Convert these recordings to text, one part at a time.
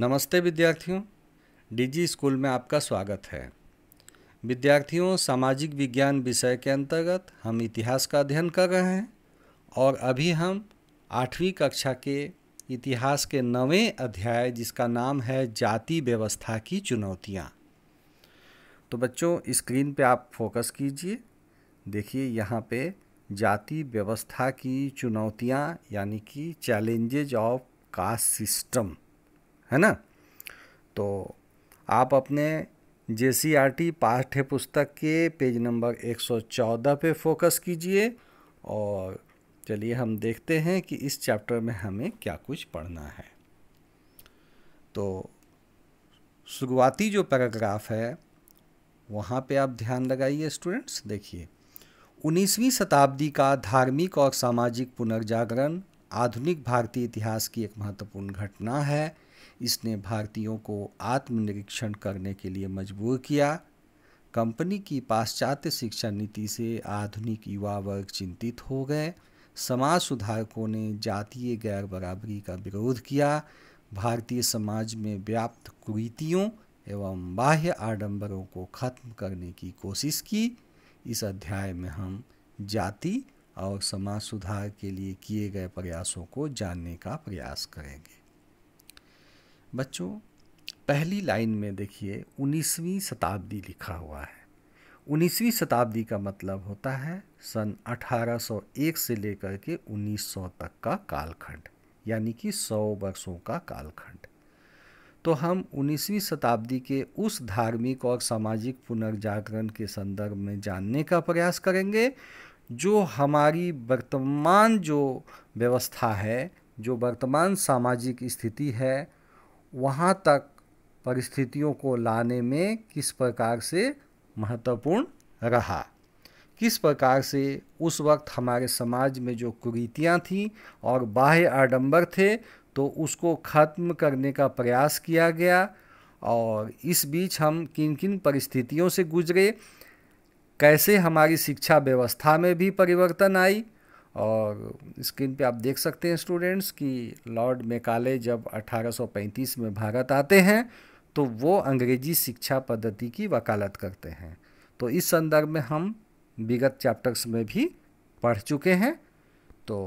नमस्ते विद्यार्थियों DG school में आपका स्वागत है विद्यार्थियों सामाजिक विज्ञान विषय के अंतर्गत हम इतिहास का अध्ययन कर रहे हैं और अभी हम आठवीं कक्षा के इतिहास के नवें अध्याय जिसका नाम है जाति व्यवस्था की चुनौतियाँ तो बच्चों स्क्रीन पे आप फोकस कीजिए देखिए यहाँ पे जाति व्यवस्था की चुनौतियाँ यानी कि चैलेंजेज ऑफ कास्ट सिस्टम है ना तो आप अपने जे सी आर टी पाठ्य पुस्तक के पेज नंबर 114 पे फोकस कीजिए और चलिए हम देखते हैं कि इस चैप्टर में हमें क्या कुछ पढ़ना है तो शुरुआती जो पैराग्राफ है वहाँ पे आप ध्यान लगाइए स्टूडेंट्स देखिए उन्नीसवीं शताब्दी का धार्मिक और सामाजिक पुनर्जागरण आधुनिक भारतीय इतिहास की एक महत्वपूर्ण घटना है इसने भारतीयों को आत्मनिरीक्षण करने के लिए मजबूर किया कंपनी की पाश्चात्य शिक्षा नीति से आधुनिक युवा वर्ग चिंतित हो गए समाज सुधारकों ने जातीय गैर बराबरी का विरोध किया भारतीय समाज में व्याप्त कुरीतियों एवं बाह्य आडंबरों को खत्म करने की कोशिश की इस अध्याय में हम जाति और समाज सुधार के लिए किए गए प्रयासों को जानने का प्रयास करेंगे बच्चों पहली लाइन में देखिए 19वीं शताब्दी लिखा हुआ है 19वीं शताब्दी का मतलब होता है सन 1801 से लेकर के 1900 तक का कालखंड यानी कि 100 वर्षों का कालखंड तो हम 19वीं शताब्दी के उस धार्मिक और सामाजिक पुनर्जागरण के संदर्भ में जानने का प्रयास करेंगे जो हमारी वर्तमान जो व्यवस्था है जो वर्तमान सामाजिक स्थिति है वहाँ तक परिस्थितियों को लाने में किस प्रकार से महत्वपूर्ण रहा किस प्रकार से उस वक्त हमारे समाज में जो कुरीतियाँ थीं और बाह्य आडंबर थे तो उसको ख़त्म करने का प्रयास किया गया और इस बीच हम किन किन परिस्थितियों से गुजरे कैसे हमारी शिक्षा व्यवस्था में भी परिवर्तन आई और स्क्रीन पे आप देख सकते हैं स्टूडेंट्स कि लॉर्ड मेकाले जब 1835 में भारत आते हैं तो वो अंग्रेजी शिक्षा पद्धति की वकालत करते हैं तो इस संदर्भ में हम विगत चैप्टर्स में भी पढ़ चुके हैं तो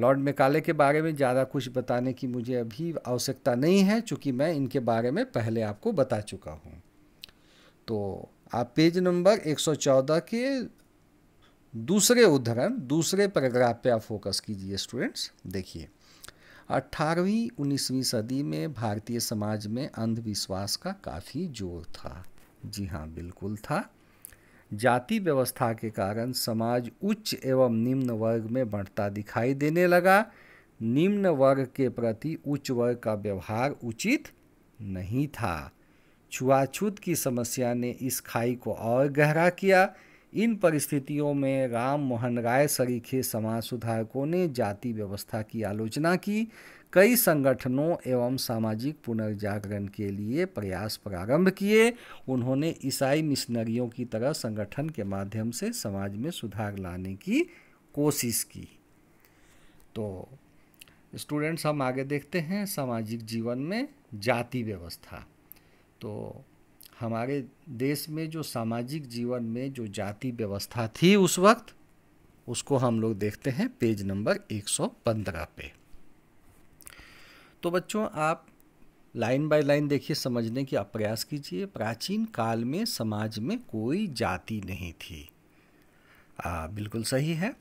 लॉर्ड मेकाले के बारे में ज़्यादा कुछ बताने की मुझे अभी आवश्यकता नहीं है चूँकि मैं इनके बारे में पहले आपको बता चुका हूँ तो आप पेज नंबर 114 के दूसरे उदाहरण दूसरे पैराग्राफ पे आप फोकस कीजिए स्टूडेंट्स देखिए अट्ठारहवीं उन्नीसवीं सदी में भारतीय समाज में अंधविश्वास का काफ़ी जोर था जी हाँ बिल्कुल था जाति व्यवस्था के कारण समाज उच्च एवं निम्न वर्ग में बढ़ता दिखाई देने लगा निम्न वर्ग के प्रति उच्च वर्ग का व्यवहार उचित नहीं था छुआछूत की समस्या ने इस खाई को और गहरा किया इन परिस्थितियों में राम मोहन राय सरीखे समाज सुधारकों ने जाति व्यवस्था की आलोचना की कई संगठनों एवं सामाजिक पुनर्जागरण के लिए प्रयास प्रारंभ किए उन्होंने ईसाई मिशनरियों की तरह संगठन के माध्यम से समाज में सुधार लाने की कोशिश की तो स्टूडेंट्स हम आगे देखते हैं सामाजिक जीवन में जाति व्यवस्था तो हमारे देश में जो सामाजिक जीवन में जो जाति व्यवस्था थी उस वक्त उसको हम लोग देखते हैं पेज नंबर 115 पे तो बच्चों आप लाइन बाय लाइन देखिए समझने की आप प्रयास कीजिए प्राचीन काल में समाज में कोई जाति नहीं थी आ, बिल्कुल सही है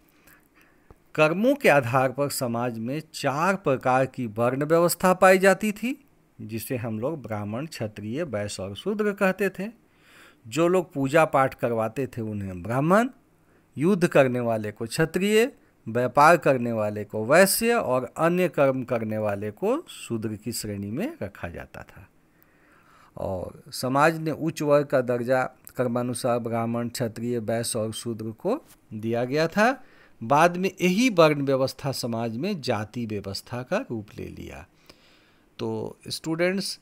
कर्मों के आधार पर समाज में चार प्रकार की वर्ण व्यवस्था पाई जाती थी जिसे हम लोग ब्राह्मण क्षत्रिय वैश्य और शूद्र कहते थे जो लोग पूजा पाठ करवाते थे उन्हें ब्राह्मण युद्ध करने वाले को क्षत्रिय व्यापार करने वाले को वैश्य और अन्य कर्म करने वाले को शूद्र की श्रेणी में रखा जाता था और समाज ने उच्च वर्ग का दर्जा कर्मानुसार ब्राह्मण क्षत्रिय वैश्य और शूद्र को दिया गया था बाद में यही वर्ण व्यवस्था समाज में जाति व्यवस्था का रूप ले लिया तो स्टूडेंट्स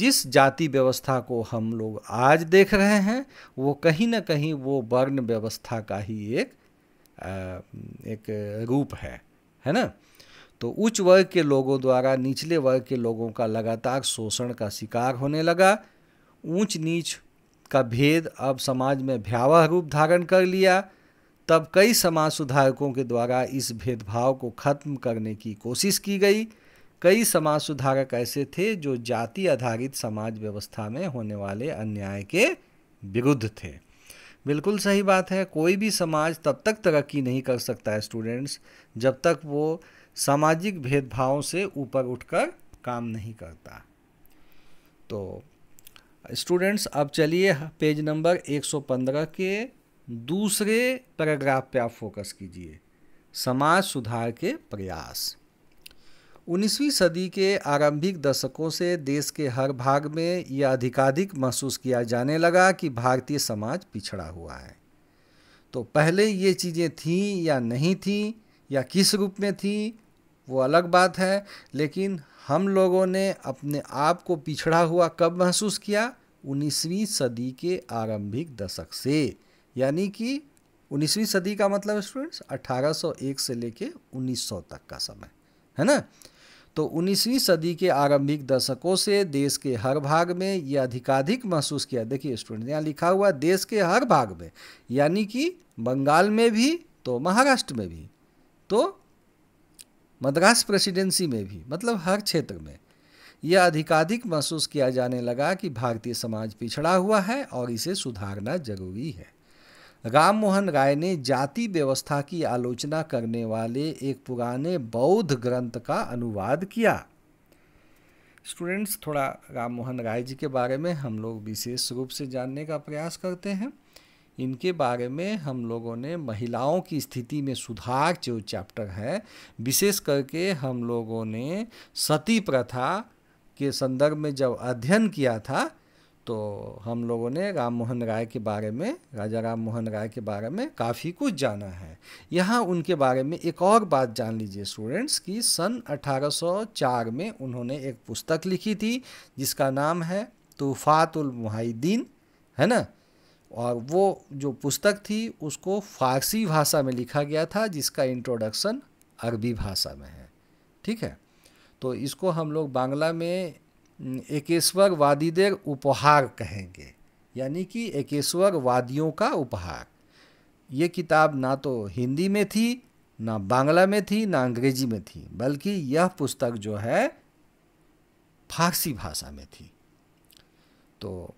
जिस जाति व्यवस्था को हम लोग आज देख रहे हैं वो कहीं ना कहीं वो वर्ण व्यवस्था का ही एक एक रूप है है ना तो उच्च वर्ग के लोगों द्वारा निचले वर्ग के लोगों का लगातार शोषण का शिकार होने लगा ऊंच नीच का भेद अब समाज में भयावह रूप धारण कर लिया तब कई समाज सुधारकों के द्वारा इस भेदभाव को खत्म करने की कोशिश की गई कई समाज सुधारक ऐसे थे जो जाति आधारित समाज व्यवस्था में होने वाले अन्याय के विरुद्ध थे बिल्कुल सही बात है कोई भी समाज तब तक तरक्की नहीं कर सकता है स्टूडेंट्स जब तक वो सामाजिक भेदभाव से ऊपर उठकर काम नहीं करता तो स्टूडेंट्स अब चलिए पेज नंबर 115 के दूसरे पैराग्राफ पे आप फोकस कीजिए समाज सुधार के प्रयास 19वीं सदी के आरंभिक दशकों से देश के हर भाग में यह अधिकाधिक महसूस किया जाने लगा कि भारतीय समाज पिछड़ा हुआ है तो पहले ये चीज़ें थीं या नहीं थीं या किस रूप में थी वो अलग बात है लेकिन हम लोगों ने अपने आप को पिछड़ा हुआ कब महसूस किया 19वीं सदी के आरंभिक दशक से यानी कि 19वीं सदी का मतलब स्टूडेंट्स 1801 से लेके 1900 तक का समय है ना तो 19वीं सदी के आरंभिक दशकों से देश के हर भाग में ये अधिकाधिक महसूस किया देखिए स्टूडेंट यहाँ लिखा हुआ देश के हर भाग में यानी कि बंगाल में भी तो महाराष्ट्र में भी तो मद्रास प्रेसिडेंसी में भी मतलब हर क्षेत्र में यह अधिकाधिक महसूस किया जाने लगा कि भारतीय समाज पिछड़ा हुआ है और इसे सुधारना जरूरी है राममोहन राय ने जाति व्यवस्था की आलोचना करने वाले एक पुराने बौद्ध ग्रंथ का अनुवाद किया स्टूडेंट्स थोड़ा राम मोहन राय जी के बारे में हम लोग विशेष रूप से जानने का प्रयास करते हैं इनके बारे में हम लोगों ने महिलाओं की स्थिति में सुधार जो चैप्टर है विशेष करके हम लोगों ने सती प्रथा के संदर्भ में जब अध्ययन किया था तो हम लोगों ने राम मोहन राय के बारे में राजा राम मोहन राय के बारे में काफ़ी कुछ जाना है यहाँ उनके बारे में एक और बात जान लीजिए स्टूडेंट्स कि सन 1804 में उन्होंने एक पुस्तक लिखी थी जिसका नाम है तूफ़ातुल मुहिद्दीन है ना और वो जो पुस्तक थी उसको फारसी भाषा में लिखा गया था जिसका इंट्रोडक्शन अरबी भाषा में है ठीक है तो इसको हम लोग बांग्ला में देर उपहार कहेंगे यानी कि एकेश्वरवादियों का उपहार ये किताब ना तो हिंदी में थी ना बांग्ला में थी ना अंग्रेजी में थी बल्कि यह पुस्तक जो है फारसी भाषा में थी तो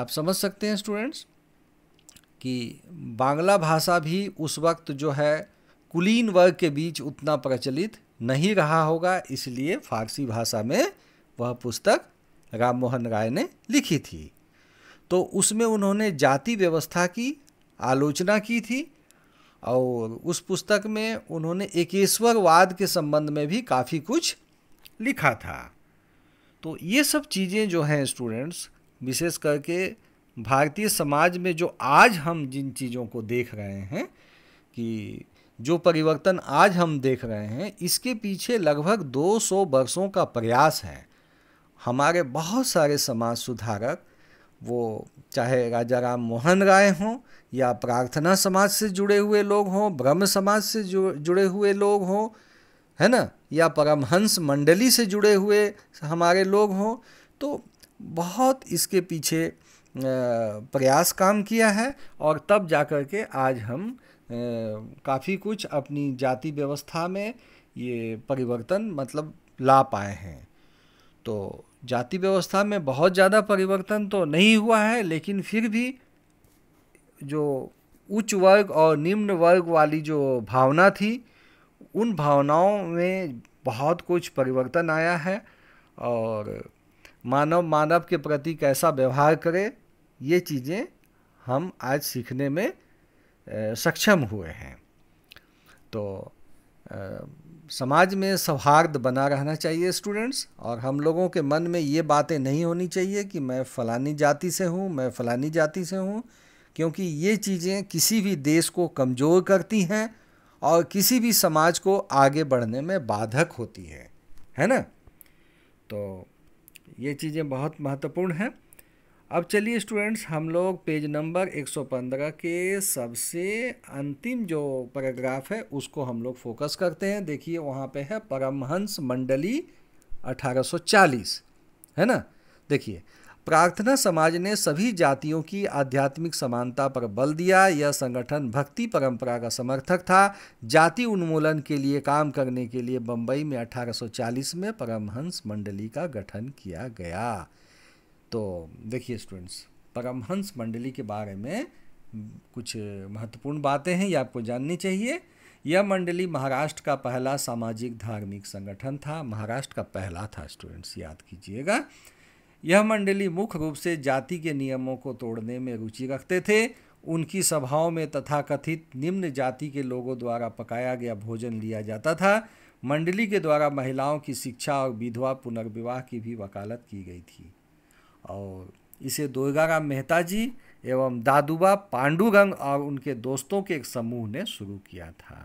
आप समझ सकते हैं स्टूडेंट्स कि बांग्ला भाषा भी उस वक्त जो है कुलीन वर्ग के बीच उतना प्रचलित नहीं रहा होगा इसलिए फारसी भाषा में वह पुस्तक राम मोहन राय ने लिखी थी तो उसमें उन्होंने जाति व्यवस्था की आलोचना की थी और उस पुस्तक में उन्होंने एकेश्वरवाद के संबंध में भी काफ़ी कुछ लिखा था तो ये सब चीज़ें जो हैं स्टूडेंट्स विशेष करके भारतीय समाज में जो आज हम जिन चीज़ों को देख रहे हैं कि जो परिवर्तन आज हम देख रहे हैं इसके पीछे लगभग 200 वर्षों का प्रयास है हमारे बहुत सारे समाज सुधारक वो चाहे राजा राम मोहन राय हों या प्रार्थना समाज से जुड़े हुए लोग हों ब्रह्म समाज से जुड़े हुए लोग हों है ना या परमहंस मंडली से जुड़े हुए हमारे लोग हों तो बहुत इसके पीछे प्रयास काम किया है और तब जा कर के आज हम काफ़ी कुछ अपनी जाति व्यवस्था में ये परिवर्तन मतलब ला पाए हैं तो जाति व्यवस्था में बहुत ज़्यादा परिवर्तन तो नहीं हुआ है लेकिन फिर भी जो उच्च वर्ग और निम्न वर्ग वाली जो भावना थी उन भावनाओं में बहुत कुछ परिवर्तन आया है और मानव मानव के प्रति कैसा व्यवहार करे ये चीज़ें हम आज सीखने में सक्षम हुए हैं तो समाज में सौहार्द बना रहना चाहिए स्टूडेंट्स और हम लोगों के मन में ये बातें नहीं होनी चाहिए कि मैं फ़लानी जाति से हूँ मैं फ़लानी जाति से हूँ क्योंकि ये चीज़ें किसी भी देश को कमज़ोर करती हैं और किसी भी समाज को आगे बढ़ने में बाधक होती है है ना तो ये चीज़ें बहुत महत्वपूर्ण हैं अब चलिए स्टूडेंट्स हम लोग पेज नंबर 115 के सबसे अंतिम जो पैराग्राफ है उसको हम लोग फोकस करते हैं देखिए वहाँ पे है परमहंस मंडली 1840 है ना देखिए प्रार्थना समाज ने सभी जातियों की आध्यात्मिक समानता पर बल दिया यह संगठन भक्ति परंपरा का समर्थक था जाति उन्मूलन के लिए काम करने के लिए बम्बई में अठारह में परमहंस मंडली का गठन किया गया तो देखिए स्टूडेंट्स परमहंस मंडली के बारे में कुछ महत्वपूर्ण बातें हैं ये आपको जाननी चाहिए यह मंडली महाराष्ट्र का पहला सामाजिक धार्मिक संगठन था महाराष्ट्र का पहला था स्टूडेंट्स याद कीजिएगा यह मंडली मुख्य रूप से जाति के नियमों को तोड़ने में रुचि रखते थे उनकी सभाओं में तथाकथित निम्न जाति के लोगों द्वारा पकाया गया भोजन लिया जाता था मंडली के द्वारा महिलाओं की शिक्षा और विधवा पुनर्विवाह की भी वकालत की गई थी और इसे राम मेहता जी एवं दादूबा पांडुरंग और उनके दोस्तों के एक समूह ने शुरू किया था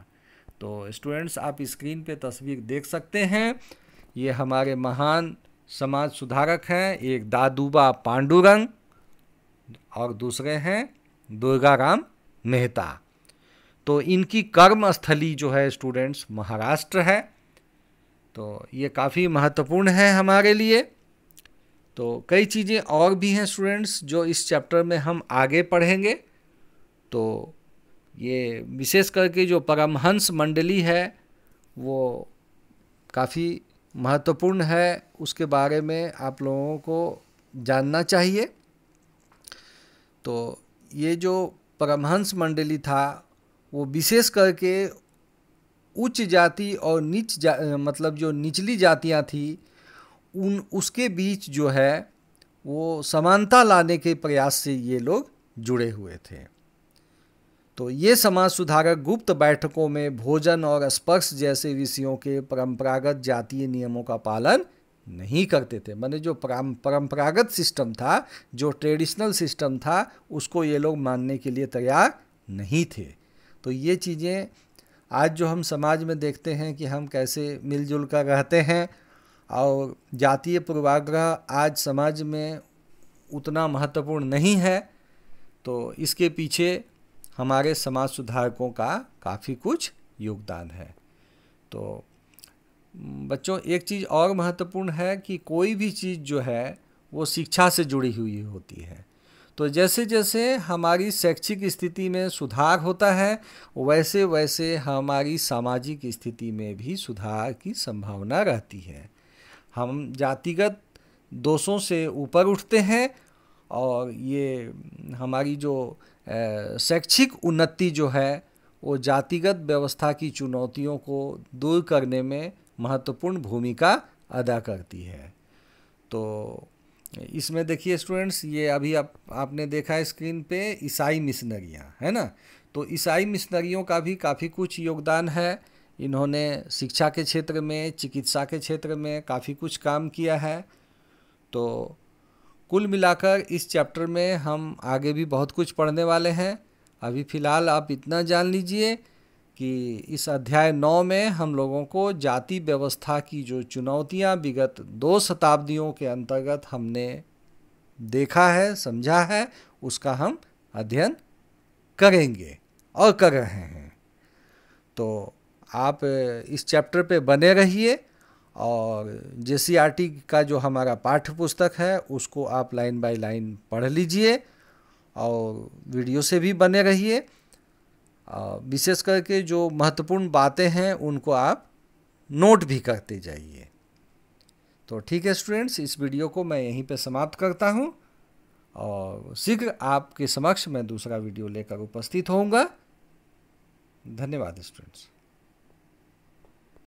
तो स्टूडेंट्स आप स्क्रीन पे तस्वीर देख सकते हैं ये हमारे महान समाज सुधारक हैं एक दादूबा पांडुरंग और दूसरे हैं दुर्गाराम मेहता तो इनकी कर्मस्थली जो है स्टूडेंट्स महाराष्ट्र है तो ये काफ़ी महत्वपूर्ण है हमारे लिए तो कई चीज़ें और भी हैं स्टूडेंट्स जो इस चैप्टर में हम आगे पढ़ेंगे तो ये विशेष करके जो परमहंस मंडली है वो काफ़ी महत्वपूर्ण है उसके बारे में आप लोगों को जानना चाहिए तो ये जो परमहंस मंडली था वो विशेष करके उच्च जाति और नीच जा मतलब जो निचली जातियाँ थी उन उसके बीच जो है वो समानता लाने के प्रयास से ये लोग जुड़े हुए थे तो ये समाज सुधारक गुप्त बैठकों में भोजन और स्पर्श जैसे विषयों के परंपरागत जातीय नियमों का पालन नहीं करते थे मैंने जो परंपरागत सिस्टम था जो ट्रेडिशनल सिस्टम था उसको ये लोग मानने के लिए तैयार नहीं थे तो ये चीज़ें आज जो हम समाज में देखते हैं कि हम कैसे मिलजुल कर रहते हैं और जातीय पूर्वाग्रह आज समाज में उतना महत्वपूर्ण नहीं है तो इसके पीछे हमारे समाज सुधारकों का काफ़ी कुछ योगदान है तो बच्चों एक चीज़ और महत्वपूर्ण है कि कोई भी चीज़ जो है वो शिक्षा से जुड़ी हुई होती है तो जैसे जैसे हमारी शैक्षिक स्थिति में सुधार होता है वैसे वैसे हमारी सामाजिक स्थिति में भी सुधार की संभावना रहती है हम जातिगत दोषों से ऊपर उठते हैं और ये हमारी जो शैक्षिक उन्नति जो है वो जातिगत व्यवस्था की चुनौतियों को दूर करने में महत्वपूर्ण भूमिका अदा करती है तो इसमें देखिए स्टूडेंट्स ये अभी आप आपने देखा स्क्रीन पे ईसाई मिशनरियाँ है ना तो ईसाई मिशनरियों का भी काफ़ी कुछ योगदान है इन्होंने शिक्षा के क्षेत्र में चिकित्सा के क्षेत्र में काफ़ी कुछ काम किया है तो कुल मिलाकर इस चैप्टर में हम आगे भी बहुत कुछ पढ़ने वाले हैं अभी फ़िलहाल आप इतना जान लीजिए कि इस अध्याय नौ में हम लोगों को जाति व्यवस्था की जो चुनौतियाँ विगत दो शताब्दियों के अंतर्गत हमने देखा है समझा है उसका हम अध्ययन करेंगे और कर रहे हैं तो आप इस चैप्टर पे बने रहिए और जे का जो हमारा पाठ्य पुस्तक है उसको आप लाइन बाय लाइन पढ़ लीजिए और वीडियो से भी बने रहिए विशेष करके जो महत्वपूर्ण बातें हैं उनको आप नोट भी करते जाइए तो ठीक है स्टूडेंट्स इस वीडियो को मैं यहीं पे समाप्त करता हूँ और शीघ्र आपके समक्ष मैं दूसरा वीडियो लेकर उपस्थित होऊंगा धन्यवाद स्टूडेंट्स